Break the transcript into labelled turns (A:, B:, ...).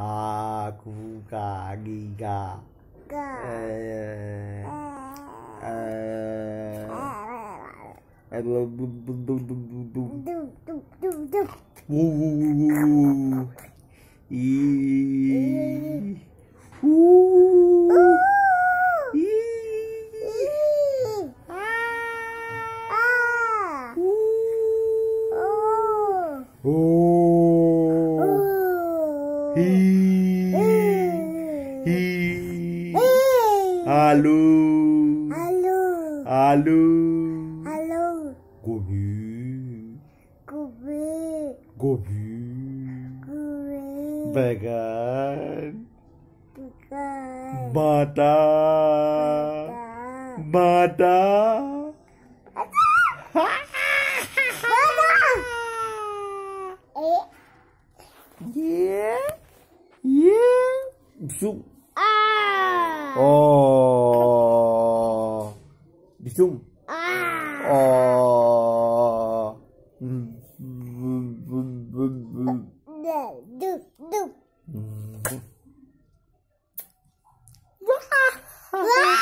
A: 아, 구가, 기가. 가. 에, 에, 에, 오, 이, 우, 이, 아, 우, I. I. Alô. Alô. Alô. Alô. Gobi. Gobi. Gobi. Gobi. Vegan. Bata. Bata. Bata. Bata. Bisum. Ah. Oh. Bisum. Ah. Oh. Wow.